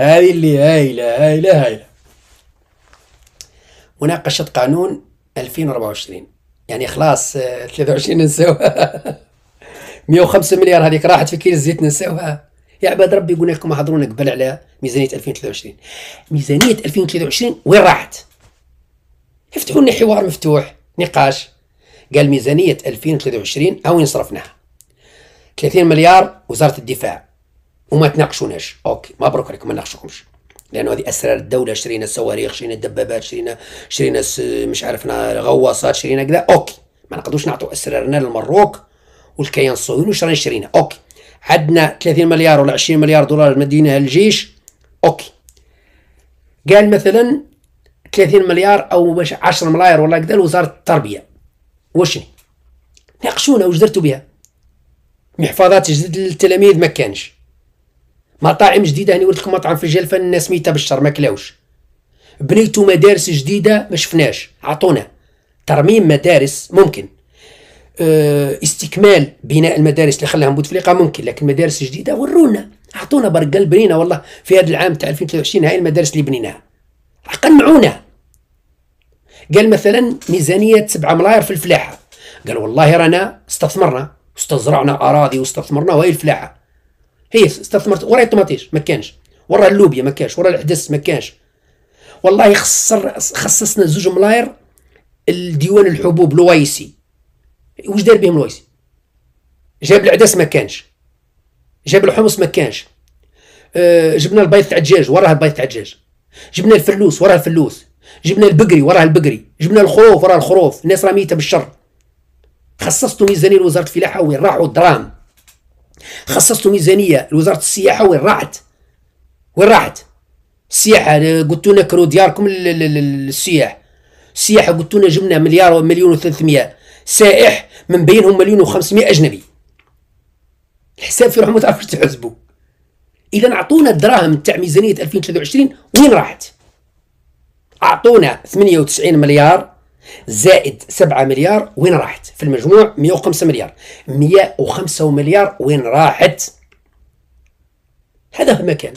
هذه اللي هايلة هايلة هايلة مناقشة قانون 2024 يعني خلاص 23 آه، ننساوها 105 مليار هذيك راحت في كيل الزيت ننساوها يا عباد ربي يقول لكم حضرونا قبل على ميزانية 2023 ميزانية 2023 وين راحت؟ افتحوا لنا حوار مفتوح نقاش قال ميزانية 2023 أو وين صرفناها 30 مليار وزارة الدفاع وما تناقشوناش اوكي مبروك عليكم ما ناقشوكمش لانه هذه اسرار الدوله شرينا الصواريخ شرينا الدبابات شرينا شرينا مش عارفنا غواصات شرينا كذا اوكي ما نقدروش نعطوا اسرارنا للمروك والكيان الصهيوني واش رانا شرينا اوكي عندنا 30 مليار ولا 20 مليار دولار مديناها للجيش اوكي قال مثلا 30 مليار او 10 ملاير ولا كذا لوزاره التربيه واش ناقشونا واش درتوا بها محفظات جديد للتلاميذ ما كانش مطاعم جديده هاني يعني قلت لكم مطعم في الجلفه الناس ميته بالشر ما كلاوش بنيتو مدارس جديده ما شفناش عطونا ترميم مدارس ممكن آه، استكمال بناء المدارس اللي خلاها بوتفليقه ممكن لكن مدارس جديده ورونا اعطونا برقل بنينا والله في هذا العام تاع 2023 هاي المدارس اللي بنيناها قنعونا قال مثلا ميزانيه 7 ملاير في الفلاحه قال والله رانا استثمرنا استزرعنا اراضي واستثمرنا وهي الفلاحه هي استثمرت وراء الطماطيش ما كانش وراء اللوبيا ما كانش وراء العدس ما كانش والله خسر خصصنا زوج ملاير لديوان الحبوب لويسي واش دار بهم لويسي جاب العدس ما كانش جاب الحمص ما كانش آه، جبنا البيض تاع الدجاج وراه البيض تاع الدجاج جبنا الفلوس وراه الفلوس جبنا البقري وراه البقري جبنا الخروف وراه الخروف الناس راه ميته بالشر خصصتوا ميزانيه لوزاره الفلاحه وين راحوا الدرام خصصتوا ميزانيه لوزاره السياحه وين راحت وين راحت السياحه قلتوا لنا كرو دياركم للسياح السياحه قلتوا لنا جبنا مليار ومليون و300 سائح من بينهم مليون و500 اجنبي الحساب في روحهم ما تعرفش تحسبوا اذا اعطونا الدراهم تاع ميزانيه 2023 وين راحت اعطونا 98 مليار زائد 7 مليار وين راحت في المجموع 105 مليار 105 مليار وين راحت هذا ما كان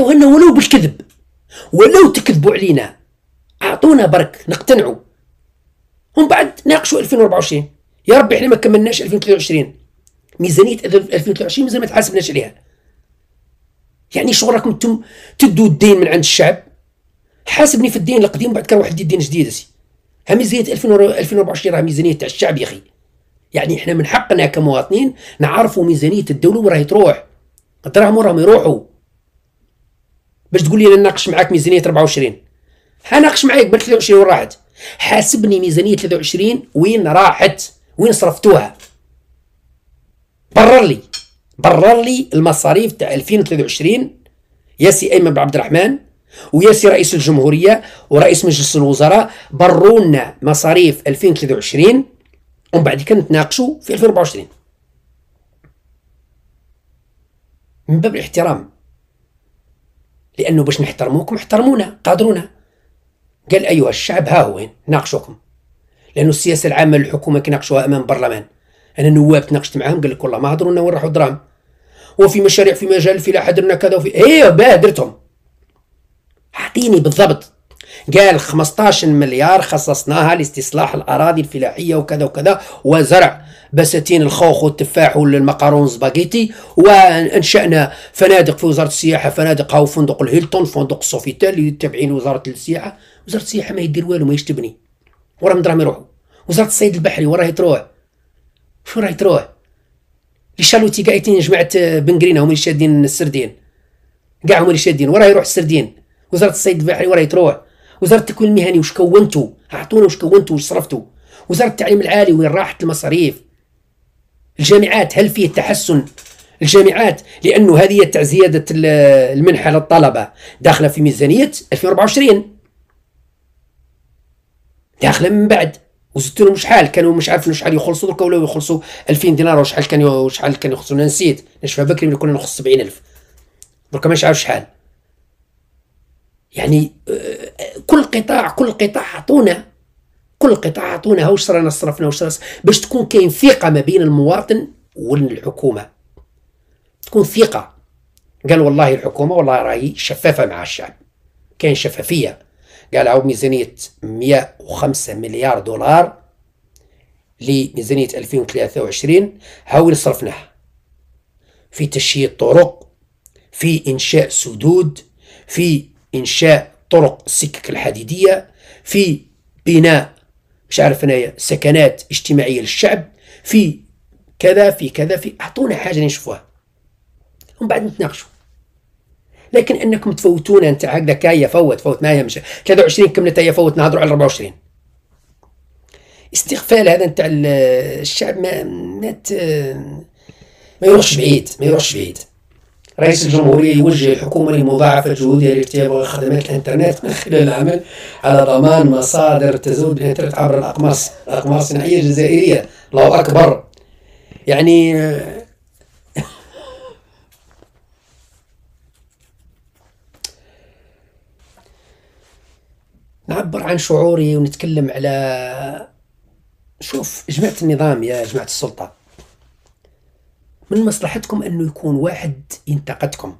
لنا ولو بالكذب ولو تكذبوا علينا اعطونا برك نقتنعوا هم بعد ناقشوا 2024 يا ربي احنا ما كملناش 2023 ميزانيه 2023 مازال ما تحاسبناش عليها يعني شغل راكم تدوا الدين من عند الشعب حاسبني في الدين القديم بعد كان واحد الدين جديد سي ها ميزانيه 2024 راه ميزانيه تاع الشعب يا اخي يعني احنا من حقنا كمواطنين نعرفوا ميزانيه الدوله وراهي تروح الدراهم راهم يروحوا باش تقول لي انا ناقش معاك ميزانيه 24 حناقش معاك بال 23 وين راحت حاسبني ميزانيه 23 وين راحت وين صرفتوها برر لي برر لي المصاريف تاع 2023 يا سي ايمن عبد الرحمن ويا سي رئيس الجمهورية ورئيس مجلس الوزراء بروا لنا مصاريف 2023 ومن بعد كنتناقشوا في 2024 من باب الاحترام لانه باش نحترموكم احترمونا قادرونا قال ايها الشعب ها هو ناقشوكم لانه السياسه العامه للحكومه كيناقشوها امام البرلمان انا نواب تناقشت معاهم قال لك والله ما هضرونا وين راحوا الدراهم وفي مشاريع في مجال الفلاحه درنا كذا وفي ايه باه درتهم اعطيني بالضبط قال 15 مليار خصصناها لاستصلاح الاراضي الفلاحيه وكذا وكذا وزرع بساتين الخوخ والتفاح والمقارون سباغيتي وانشانا فنادق في وزاره السياحه فنادق هاو فندق الهيلتون فندق السوفيتال اللي تابعين وزاره السياحه وزاره السياحه ما يدير والو ما يشتبني وراه دراهم يروحوا وزاره الصيد البحري وراه تروح شو راهي تروح لي شالوتي قاعدين جماعه بنقرينا هما اللي شادين السردين كاع هما اللي شادين وراه يروح السردين وزاره الصيد البحري وراهي تروح وزاره التكوين المهني واش كونتوا اعطونا واش كونتوا واش صرفتوا وزاره التعليم العالي وين راحت المصاريف الجامعات هل فيه تحسن الجامعات لانه هذه تاع زياده المنحه للطلبه داخله في ميزانيه 2024 داخله من بعد وزدت لهم شحال كانوا مش عارفين شحال يخلصوا درك ولاو يخلصوا 2000 دينار وشحال كانوا شحال كانوا يخلصوا نسيت نشفى بكري كنا نخلص 70000 درك مش عارف شحال يعني آه، كل قطاع كل قطاع عطونا كل قطاع عطونا واش رانا صرفنا واش باش تكون كاين ثقه ما بين المواطن والحكومه تكون ثقه قال والله الحكومه والله راهي شفافه مع الشعب كاين شفافيه قال عاود ميزانيه 105 مليار دولار لميزانيه 2023 هاو صرفناها في تشييد طرق في انشاء سدود في إنشاء طرق السكك الحديدية في بناء مش عارف أنايا سكنات اجتماعية للشعب في كذا في كذا في أعطونا حاجة نشوفوها ومن بعد نتناقشوا لكن انكم تفوتونا انت هكذا كايه فوت فوت ما مش 23 كملت هي فوت نهضروا على 24 استغفال هذا نتاع الشعب ما ما ما يروحش بعيد ما يروحش بعيد رئيس الجمهورية يوجه الحكومة لمضاعفة جهودها لاكتياب خدمات الإنترنت من خلال العمل على ضمان مصادر تزود الانترنت عبر الأقماس الأقمار الصناعية الجزائرية الله أكبر يعني آه، نعبر عن شعوري ونتكلم على شوف جماعة النظام يا جماعة السلطة من مصلحتكم انه يكون واحد ينتقدكم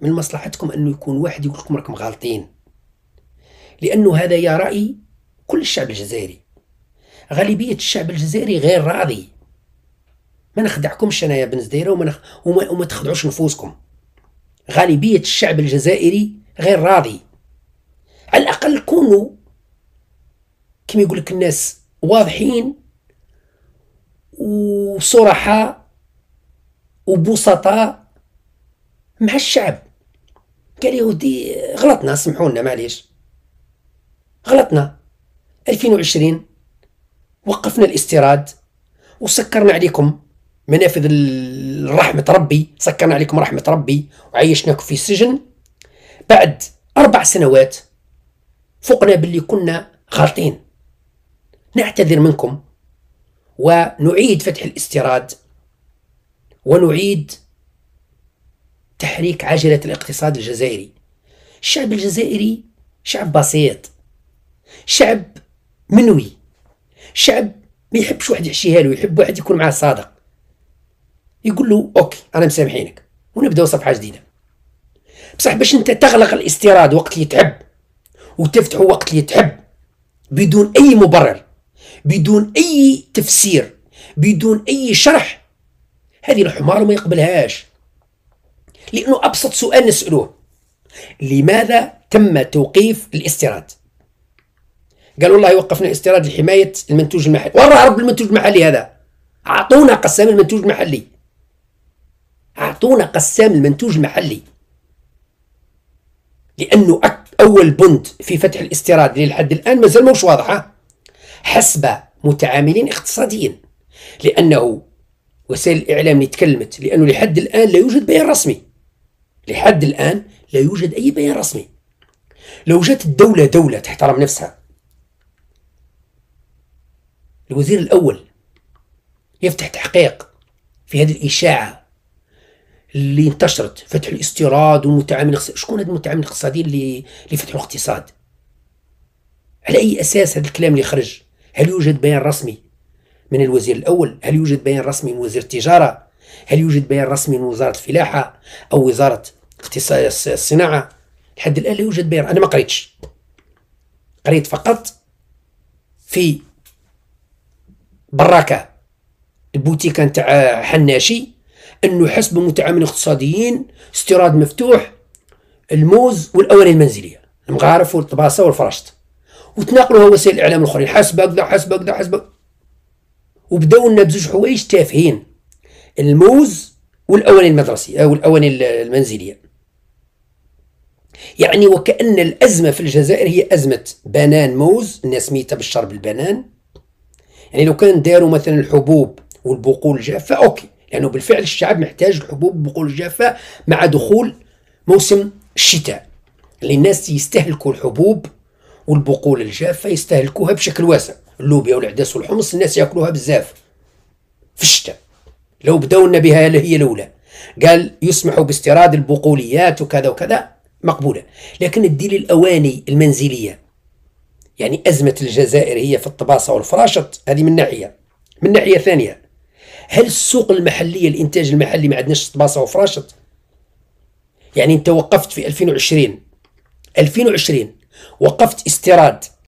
من مصلحتكم انه يكون واحد يقول لكم راكم غالطين لانه هذا يا راي كل الشعب الجزائري غالبيه الشعب الجزائري غير راضي ما نخدعكمش انا يا بن زديره وما, نخ... وما وما تخدعوش نفوسكم غالبيه الشعب الجزائري غير راضي على الاقل كونوا كما يقول لك الناس واضحين وصراحه وبسطاء مع الشعب قال يهودي غلطنا سمحوا لنا معليش غلطنا 2020 وقفنا الاستيراد وسكرنا عليكم منافذ رحمة ربي سكرنا عليكم رحمة ربي وعيشناكم في سجن بعد أربع سنوات فقنا باللي كنا غالطين نعتذر منكم ونعيد فتح الاستيراد ونعيد تحريك عجلة الاقتصاد الجزائري الشعب الجزائري شعب بسيط شعب منوي شعب ما يحبش واحد يحشيها له يحب واحد يكون معاه صادق يقول له اوكي انا مسامحينك ونبداو صفحه جديده بصح باش انت تغلق الاستيراد وقت اللي تحب وتفتحه وقت اللي تحب بدون اي مبرر بدون اي تفسير بدون اي شرح هذه الحمار ما يقبلهاش لأنه أبسط سؤال نسألوه لماذا تم توقيف الاستيراد قالوا الله وقفنا استيراد لحماية المنتوج المحلي وين رب المنتوج المحلي هذا أعطونا قسام المنتوج المحلي أعطونا قسام المنتوج المحلي لأنه أول بند في فتح الاستيراد للحد الآن مازال موش واضحة حسب متعاملين اقتصاديين لأنه وسائل الإعلام اللي تكلمت لأنه لحد الآن لا يوجد بيان رسمي لحد الآن لا يوجد أي بيان رسمي لو جات الدولة دولة تحترم نفسها الوزير الأول يفتح تحقيق في هذه الإشاعة اللي انتشرت فتح الاستيراد والمتعامل شكون هذا المتعامل الاقتصادي اللي اللي فتحوا الاقتصاد على اي اساس هذا الكلام اللي خرج هل يوجد بيان رسمي من الوزير الأول هل يوجد بيان رسمي من وزير التجارة هل يوجد بيان رسمي من وزارة الفلاحة أو وزارة اختصاص الصناعة لحد الآن لا يوجد بيان أنا ما قريتش قريت فقط في براكة البوتيكة نتاع حناشي أنه حسب متعاملين اقتصاديين استيراد مفتوح الموز والأواني المنزلية المغارف والطباسة والفراشط وتناقلوها وسائل الإعلام الآخرين حسب هكذا حسب هكذا حسب وبداو لنا بزوج حوايج تافهين الموز والاواني المدرسيه او آه، الاواني المنزليه يعني وكأن الأزمة في الجزائر هي أزمة بنان موز الناس سميتها بالشر بالبنان يعني لو كان داروا مثلا الحبوب والبقول الجافة أوكي لأنه يعني بالفعل الشعب محتاج الحبوب والبقول الجافة مع دخول موسم الشتاء اللي الناس يستهلكوا الحبوب والبقول الجافة يستهلكوها بشكل واسع اللوبيا والعدس والحمص الناس ياكلوها بزاف في الشتاء لو بداو لنا بها هي الاولى قال يسمح باستيراد البقوليات وكذا وكذا مقبوله لكن تدير الاواني المنزليه يعني ازمه الجزائر هي في الطباسه والفراشط هذه من ناحيه من ناحيه ثانيه هل السوق المحليه الانتاج المحلي ما عندناش طباسه وفراشط يعني انت وقفت في 2020 2020 وقفت استيراد